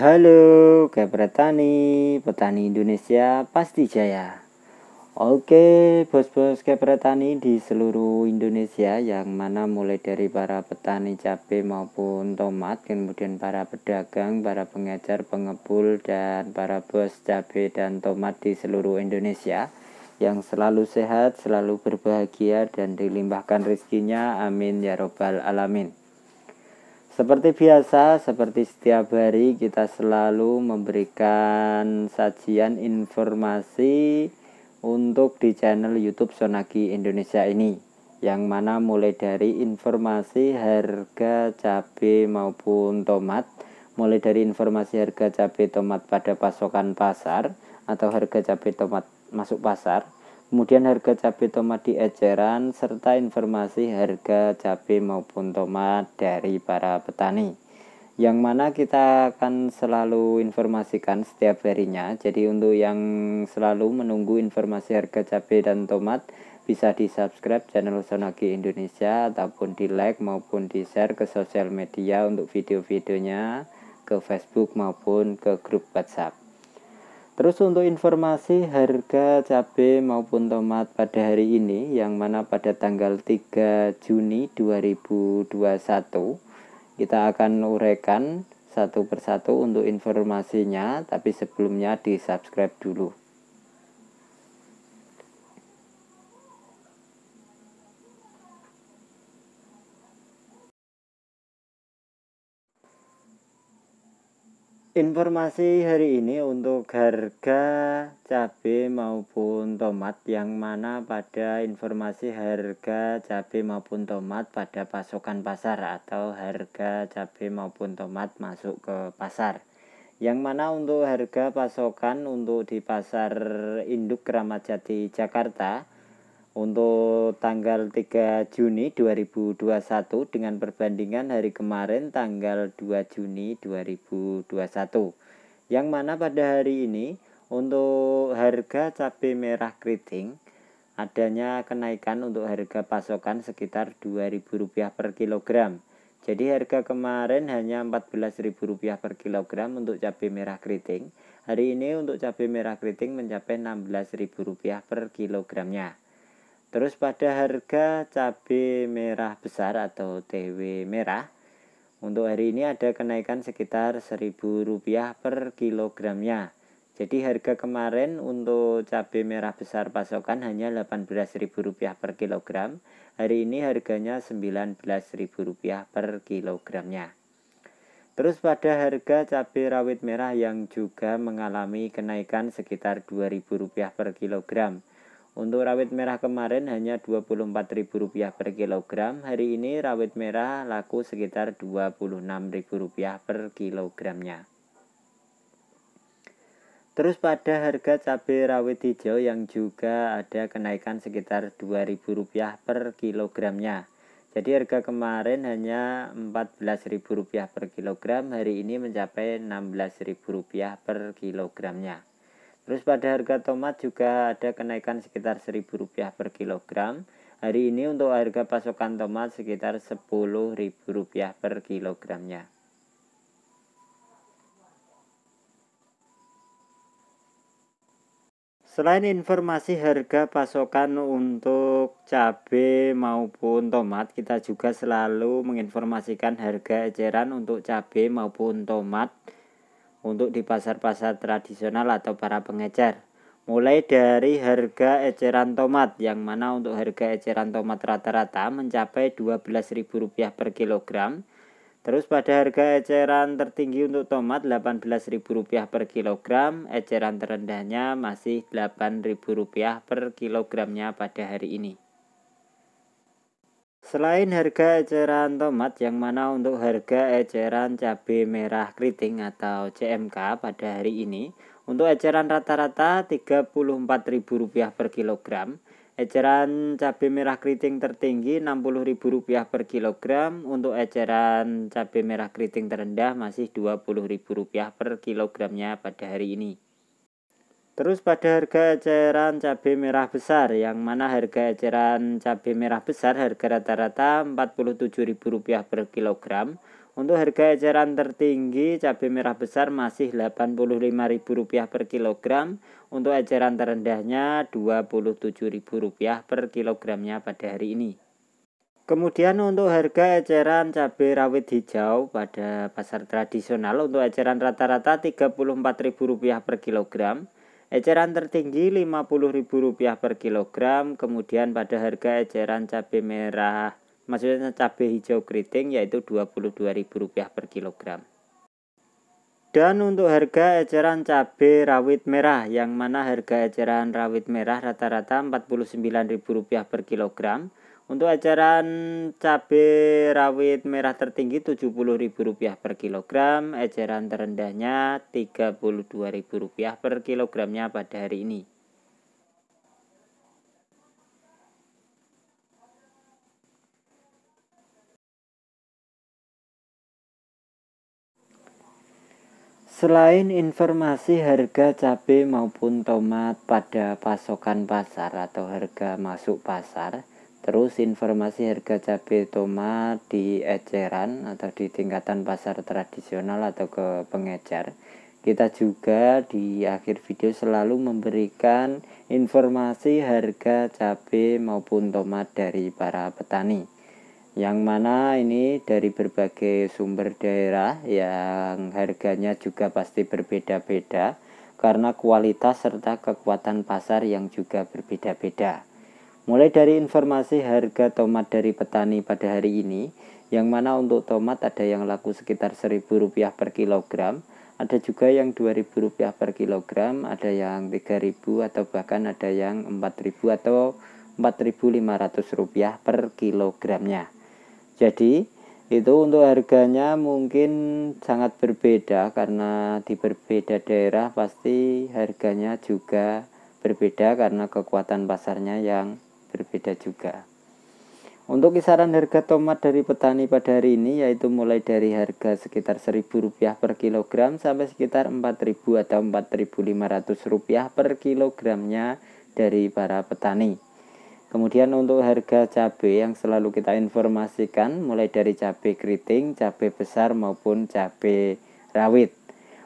Halo, kabar petani Indonesia pasti jaya. Oke, bos-bos kabar tani di seluruh Indonesia yang mana mulai dari para petani cabai maupun tomat, kemudian para pedagang, para pengejar, pengepul, dan para bos cabai dan tomat di seluruh Indonesia yang selalu sehat, selalu berbahagia, dan dilimpahkan rezekinya. Amin ya Robbal 'Alamin. Seperti biasa, seperti setiap hari kita selalu memberikan sajian informasi untuk di channel YouTube Sonaki Indonesia ini yang mana mulai dari informasi harga cabai maupun tomat mulai dari informasi harga cabai tomat pada pasokan pasar atau harga cabai tomat masuk pasar kemudian harga cabai tomat di eceran serta informasi harga cabai maupun tomat dari para petani yang mana kita akan selalu informasikan setiap harinya jadi untuk yang selalu menunggu informasi harga cabai dan tomat bisa di subscribe channel Sonagi Indonesia ataupun di like maupun di share ke sosial media untuk video-videonya ke Facebook maupun ke grup WhatsApp Terus untuk informasi harga cabai maupun tomat pada hari ini yang mana pada tanggal 3 Juni 2021 kita akan uraikan satu persatu untuk informasinya tapi sebelumnya di subscribe dulu Informasi hari ini untuk harga cabai maupun tomat yang mana pada informasi harga cabai maupun tomat pada pasokan pasar atau harga cabai maupun tomat masuk ke pasar. Yang mana untuk harga pasokan untuk di pasar induk keramat Jati Jakarta untuk tanggal 3 Juni 2021 dengan perbandingan hari kemarin tanggal 2 Juni 2021 yang mana pada hari ini untuk harga cabai merah keriting adanya kenaikan untuk harga pasokan sekitar Rp2.000 per kilogram jadi harga kemarin hanya Rp14.000 per kilogram untuk cabai merah keriting hari ini untuk cabai merah keriting mencapai Rp16.000 per kilogramnya Terus pada harga cabai merah besar atau TW merah untuk hari ini ada kenaikan sekitar rp rupiah per kilogramnya. Jadi harga kemarin untuk cabai merah besar pasokan hanya rp rupiah per kilogram. Hari ini harganya rp rupiah per kilogramnya. Terus pada harga cabai rawit merah yang juga mengalami kenaikan sekitar rp rupiah per kilogram. Untuk rawit merah kemarin hanya Rp24.000 per kilogram. Hari ini rawit merah laku sekitar Rp26.000 per kilogramnya. Terus pada harga cabai rawit hijau yang juga ada kenaikan sekitar Rp2.000 per kilogramnya. Jadi harga kemarin hanya Rp14.000 per kilogram, hari ini mencapai Rp16.000 per kilogramnya. Terus pada harga tomat juga ada kenaikan sekitar Rp1.000 per kilogram. Hari ini untuk harga pasokan tomat sekitar Rp10.000 per kilogramnya. Selain informasi harga pasokan untuk cabai maupun tomat, kita juga selalu menginformasikan harga eceran untuk cabai maupun tomat untuk di pasar-pasar tradisional atau para pengecer. Mulai dari harga eceran tomat yang mana untuk harga eceran tomat rata-rata mencapai Rp12.000 per kilogram. Terus pada harga eceran tertinggi untuk tomat Rp18.000 per kilogram, eceran terendahnya masih Rp8.000 per kilogramnya pada hari ini. Selain harga eceran tomat yang mana untuk harga eceran cabai merah keriting atau CMK pada hari ini untuk eceran rata-rata Rp34.000 per kilogram, eceran cabai merah keriting tertinggi Rp60.000 per kilogram, untuk eceran cabai merah keriting terendah masih Rp20.000 per kilogramnya pada hari ini. Terus pada harga eceran cabai merah besar yang mana harga eceran cabai merah besar harga rata-rata Rp47.000 per kilogram. Untuk harga eceran tertinggi cabai merah besar masih Rp85.000 per kilogram. Untuk eceran terendahnya Rp27.000 per kilogramnya pada hari ini. Kemudian untuk harga eceran cabai rawit hijau pada pasar tradisional untuk eceran rata-rata Rp34.000 per kilogram. Eceran tertinggi Rp50.000 per kilogram, kemudian pada harga eceran cabai merah, maksudnya cabai hijau keriting yaitu Rp22.000 per kilogram. Dan untuk harga eceran cabai rawit merah, yang mana harga eceran rawit merah rata-rata Rp49.000 per kilogram, untuk ajaran cabai rawit merah tertinggi Rp70.000 per kilogram, ajaran terendahnya Rp32.000 per kilogramnya pada hari ini. Selain informasi harga cabai maupun tomat pada pasokan pasar atau harga masuk pasar, Terus informasi harga cabai tomat di eceran atau di tingkatan pasar tradisional atau ke pengecer. Kita juga di akhir video selalu memberikan informasi harga cabai maupun tomat dari para petani. Yang mana ini dari berbagai sumber daerah yang harganya juga pasti berbeda-beda karena kualitas serta kekuatan pasar yang juga berbeda-beda. Mulai dari informasi harga tomat dari petani pada hari ini, yang mana untuk tomat ada yang laku sekitar Rp1.000 per kilogram, ada juga yang Rp2.000 per kilogram, ada yang Rp3.000 atau bahkan ada yang Rp4.000 atau Rp4.500 per kilogramnya. Jadi, itu untuk harganya mungkin sangat berbeda karena di berbeda daerah pasti harganya juga berbeda karena kekuatan pasarnya yang berbeda juga. Untuk kisaran harga tomat dari petani pada hari ini yaitu mulai dari harga sekitar Rp1.000 per kilogram sampai sekitar Rp4.000 atau Rp4.500 per kilogramnya dari para petani. Kemudian untuk harga cabai yang selalu kita informasikan mulai dari cabai keriting, cabai besar maupun cabai rawit.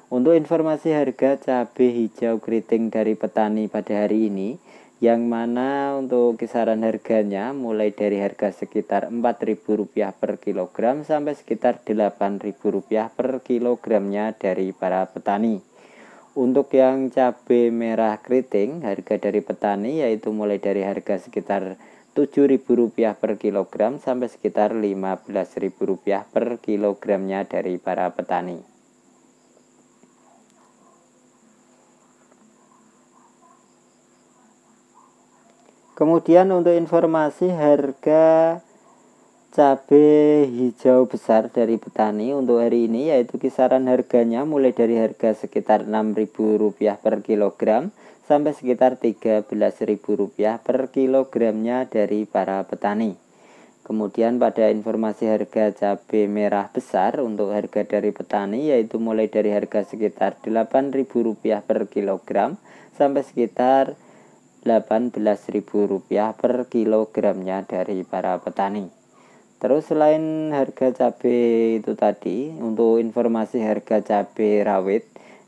Untuk informasi harga cabai hijau keriting dari petani pada hari ini yang mana untuk kisaran harganya mulai dari harga sekitar Rp4.000 per kilogram sampai sekitar Rp8.000 per kilogramnya dari para petani. Untuk yang cabai merah keriting, harga dari petani yaitu mulai dari harga sekitar Rp7.000 per kilogram sampai sekitar Rp15.000 per kilogramnya dari para petani. kemudian untuk informasi harga cabe hijau besar dari petani untuk hari ini yaitu kisaran harganya mulai dari harga sekitar Rp6.000 per kilogram sampai sekitar Rp13.000 per kilogramnya dari para petani. Kemudian pada informasi harga cabe merah besar untuk harga dari petani yaitu mulai dari harga sekitar Rp8.000 per kilogram sampai sekitar Rp18.000 per kilogramnya dari para petani. Terus selain harga cabai itu tadi, untuk informasi harga cabai rawit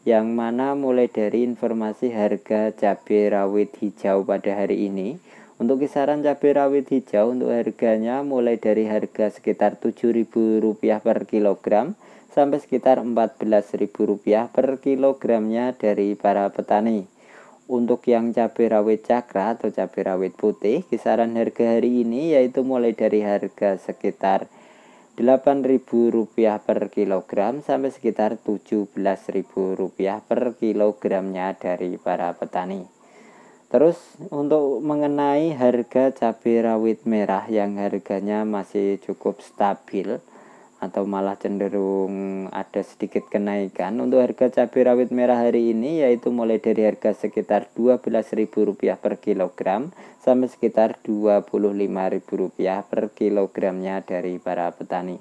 yang mana mulai dari informasi harga cabai rawit hijau pada hari ini. Untuk kisaran cabai rawit hijau untuk harganya mulai dari harga sekitar Rp7.000 per kilogram sampai sekitar Rp14.000 per kilogramnya dari para petani. Untuk yang cabai rawit cakra atau cabai rawit putih, kisaran harga hari ini yaitu mulai dari harga sekitar Rp8.000 per kilogram sampai sekitar Rp17.000 per kilogramnya dari para petani. Terus untuk mengenai harga cabai rawit merah yang harganya masih cukup stabil, atau malah cenderung ada sedikit kenaikan untuk harga cabai rawit merah hari ini yaitu mulai dari harga sekitar Rp12.000 per kilogram sampai sekitar Rp25.000 per kilogramnya dari para petani.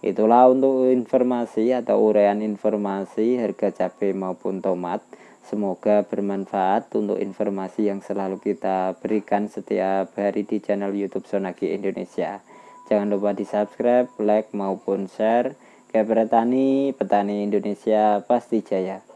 Itulah untuk informasi atau uraian informasi harga cabai maupun tomat. Semoga bermanfaat untuk informasi yang selalu kita berikan setiap hari di channel YouTube Sonagi Indonesia. Jangan lupa di subscribe, like maupun share. Kepada petani, petani Indonesia pasti jaya.